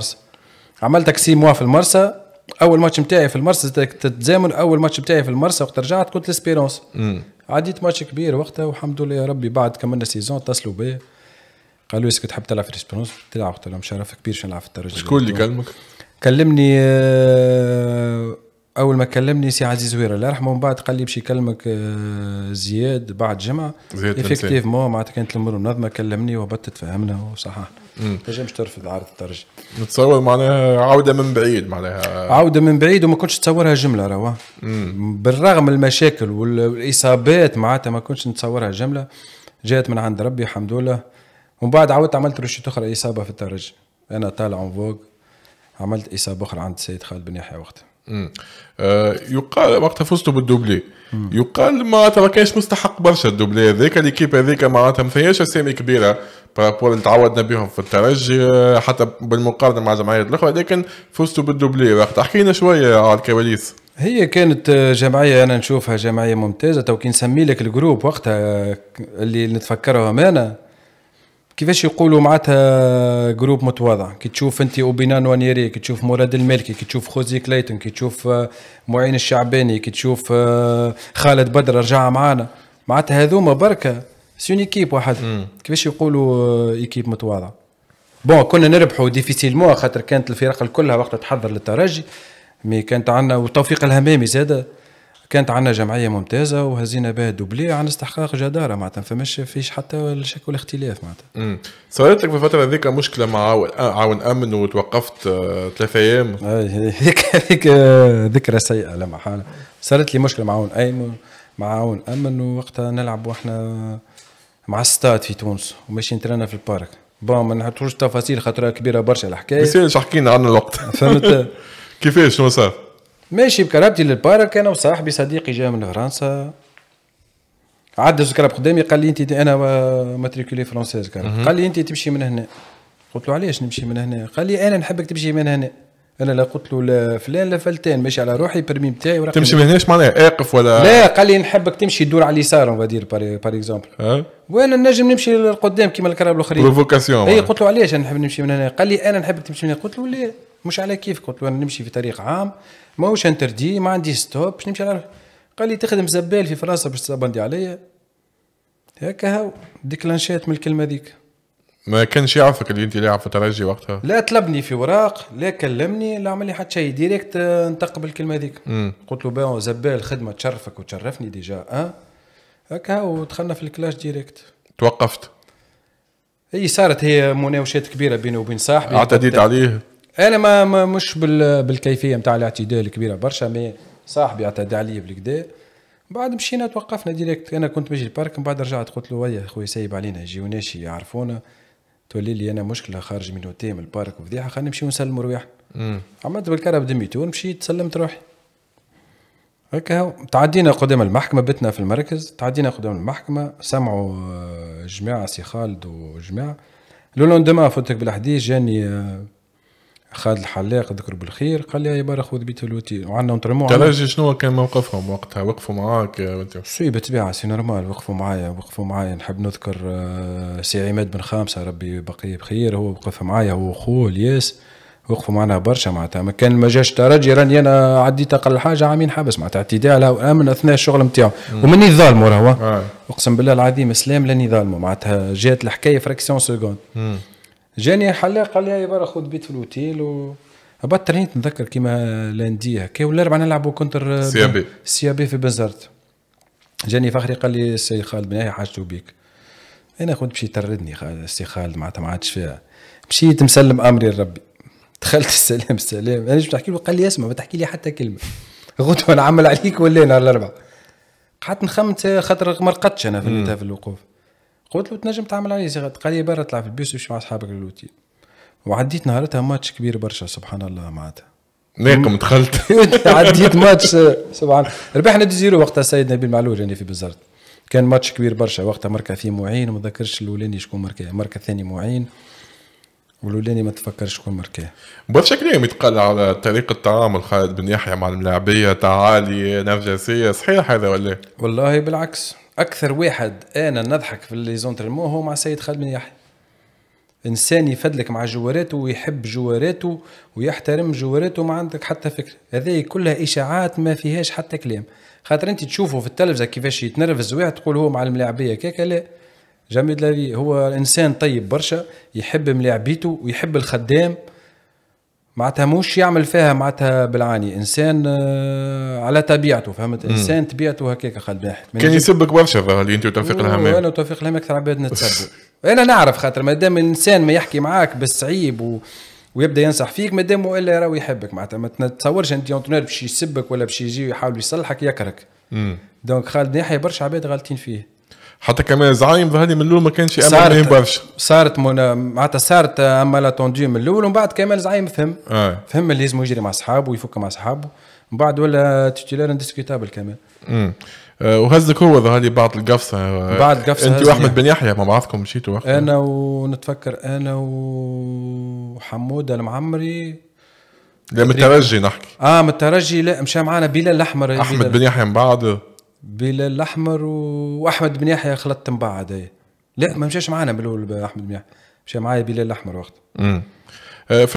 مرسى عملت تقسيم موا في المرسى اول ماتش نتاعي في المرسى تتزامن اول ماتش نتاعي في المرسى وقت رجعت كنت لاسبيرونس عديت ماتش كبير وقتها والحمد لله يا ربي بعد كملنا سيزون اتصلوا بيا قالوا لي تحب تلعب في الاسبيرونس تلعب قلت لهم شرف كبير باش نلعب في الترجي شكون اللي كلمك؟ كلمني آه، اول ما كلمني سي عزيز ويرا الله يرحمه من بعد قال لي باش يكلمك آه، زياد بعد جمعه زياد افكتيفمون معناتها كانت الامور منظمه كلمني وبت تفهمنا وصححنا تنجمش ترفض عرض الترجي نتصور معناها عوده من بعيد معناها عوده من بعيد وما كنتش نتصورها جمله روا بالرغم المشاكل والاصابات معناتها ما كنتش نتصورها جمله جات من عند ربي الحمد لله ومن بعد عاودت عملت روشيت اخرى اصابه في الترج انا طالع اون فوق عملت اصابه اخرى عند السيد خالد بن يحيى وقتها آه، يقال وقتها فزتوا بالدوبلي يقال معناتها ما كانش مستحق برشا الدوبلي هذاك ليكيب هذيك معناتها ما فيهاش اسامي كبيره بارابور اللي تعودنا بهم في الترجي آه، حتى بالمقارنه مع الجمعيات الاخرى لكن فزتوا بالدوبلي وقتها حكينا شويه على الكواليس هي كانت آه، جمعيه انا نشوفها جمعيه ممتازه تو كي نسمي لك الجروب وقتها اللي نتفكرهم انا كيفاش يقولوا معناتها جروب متواضع كي تشوف انت اوبينان وانيري كي تشوف مراد المالكي كي تشوف خوزي كليتون كي تشوف آه، معين الشعباني كي تشوف آه، خالد بدر رجع معانا معناتها هذوما بركه سون ايكيب واحد كيفاش يقولوا ايكيب آه، متواضع بون كنا نربحوا ديفيسيلمون خاطر كانت الفرق الكلها وقت تحضر للترجي مي كانت عندنا وتوفيق الهمامي زاده كانت عندنا جمعيه ممتازه وهزينا بها دوبلي عن استحقاق جداره معناتها فماش فيش حتى شك ولا اختلاف معناتها صارت لك في الفتره هذيك مشكله مع عاون, آه، امن وتوقفت آه، ثلاثة ايام هيك هيك آه، ذكرى سيئه لما محاله. صارت لي مشكله مع عاون ايمن مع عاون امن وقتها نلعب واحنا مع الستاد في تونس وماشيين ترانا في البارك بون ما نحطوش تفاصيل خاطرها كبيره برشا الحكايه بس يعني حكينا عن الوقت فهمت كيفاش شنو صار؟ ماشي بكرابتي للبارك انا وصاحبي صديقي جا من فرنسا عدى الكراب قدامي قال لي انت انا ماتريكولي فرونسيز قال لي انت تمشي من هنا قلت له علاش نمشي من هنا قال لي انا نحبك تمشي من هنا انا لا قلت له لا فلان لا فلتان ماشي على روحي برمي نتاعي تمشي من هنا اش معناها اقف ولا لا قال لي نحبك تمشي دور على اليسار اون فادير بار اكزومبل وانا نجم نمشي للقدام كيما الكراب الاخرين بروفوكاسيون اي قلت له علاش انا نحب نمشي من هنا قال لي انا نحبك تمشي من هنا قلت له لا مش على كيف قلت له انا نمشي في طريق عام ماهوش انتردي ما عندي ستوب باش نمشي على قال لي تخدم زبال في فرنسا باش تصبندي عليا هكا هاو ديكلانشات من الكلمه ذيك ما كانش يعرفك اللي انت لاعب في الترجي وقتها لا طلبني في اوراق لا كلمني لا عمل لي حتى شيء ديريكت آه، نتقبل الكلمه ذيك قلت له باهو زبال خدمه تشرفك وتشرفني ديجا اه هكا ودخلنا في الكلاش ديريكت توقفت هي صارت هي مناوشات كبيره بيني وبين صاحبي اعتديت عليه انا ما, ما مش بالكيفيه نتاع الاعتداء الكبيره برشا مي صاحبي اعتدى عليا بالكدا بعد مشينا توقفنا ديريكت انا كنت ماشي البارك من بعد رجعت قلت له ويا خويا سايب علينا ناشي يعرفونا تولي لي انا مشكله خارج من اوتي من البارك وفضيحه خلينا نمشيو نسلموا رواح عملت بالكرب دميتون مشيت سلمت روحي هكا هو تعدينا قدام المحكمة بتنا في المركز تعدينا قدام المحكمة سمعوا آه، جماعة سي خالد وجماعة لو لوندومان فوتك بالحديث جاني آه، خالد الحلاق ذكر بالخير قال لي يا برا خذ بيت الوتي وعندنا نترموا ترجي شنو كان موقفهم وقتها وقفوا معاك سي بالطبيعه سي نورمال وقفوا معايا وقفوا معايا نحب نذكر آه، سي عماد بن خامسه ربي بقيه بخير هو وقف معايا هو وخوه الياس وقفوا معنا برشا معناتها ما كان ما جاش ترجي راني انا عديت اقل حاجه عامين حبس معناتها اعتداء على امن اثناء الشغل نتاعو ومني ظالمه راهو آه. اقسم بالله العظيم اسلام لاني ظالمه معناتها جات الحكايه فراكسيون سكوند جاني حلاق قال لي برا خذ بيت في الاوتيل و بطل نتذكر كيما لاندي كي ولا الاربعه نلعبوا كونتر آه، سيابي سيابي في بنزرت جاني فخري قال لي السي خالد بن حاجته بيك انا كنت مشيت تردني السي خالد معناتها ما عادش فيها مشيت مسلم امري لربي دخلت السلام السلام انا باش نحكي له قال لي اسمع ما تحكي لي حتى كلمه غدوه نعمل عليك ولا إيه؟ نهار الاربعاء قعدت نخمت آه، خاطر ما رقدتش انا في, في الوقوف قلت له تنجم تعمل عليه صيغه قال لي برا طلع في البيوس ومشي مع اصحابك للوتي وعديت نهارتها ماتش كبير برشا سبحان الله معناتها ليكم دخلت عديت ماتش سبحان ربحنا دي زيرو وقتها السيد نبيل معلول يعني في بزرت كان ماتش كبير برشا وقتها مركا فيه معين وما ذكرش الاولاني شكون مركا مركا الثاني معين والاولاني ما تفكرش شكون مركا برشا كلام يتقال على طريقه تعامل خالد بن يحيى مع الملاعبيه تعالي نرجسيه صحيح هذا ولا والله بالعكس اكثر واحد انا نضحك في لي زونتريمون هو مع السيد خالد بن يحيى انسان يفدلك مع جواراته ويحب جواراته ويحترم جواراته ما عندك حتى فكره هذه كلها اشاعات ما فيهاش حتى كلام خاطر انت تشوفه في التلفزه كيفاش يتنرفز واحد تقول هو مع الملاعبيه كيكا لا جميل هو انسان طيب برشا يحب ملاعبيته ويحب الخدام معناتها موش يعمل فيها معناتها بالعاني انسان آه، على طبيعته فهمت انسان طبيعته هكاك خلباح كان يسبك برشا اللي انت وتوفيق الهمام انا وتوفيق الهمام اكثر عباد نتسبوا انا نعرف خاطر ما دام الانسان ما يحكي معاك بالصعيب و... ويبدا ينصح فيك ما دام الا راهو يحبك معناتها ما تتصورش انت اونتونير باش يسبك ولا باش يجي يحاول يصلحك يكرهك دونك خالد ناحيه برشا عباد غالطين فيه حتى كمان زعيم ظهرلي من الاول ما كانش يامن برشا صارت معناتها صارت اما توندي من الاول ومن بعد كمان زعيم فهم آه. فهم اللي لازم يجري مع اصحابه ويفك مع اصحابه من بعد ولا تيتولير انديسكيتابل كمان امم آه وهزك هو ظهر لي بعد القفصه بعد القفصه انت واحمد بن يحيى مع بعضكم مشيتوا وقتها انا ونتفكر انا وحموده المعمري لا مترجي نحكي اه مترجي لا مشى معنا بلال الاحمر احمد بن يحيى من بعد بلال الاحمر واحمد بن يحيى خلطت من بعد لا ما مشاش معانا بالاول احمد بن يحيى مشى معايا بلال الاحمر وقت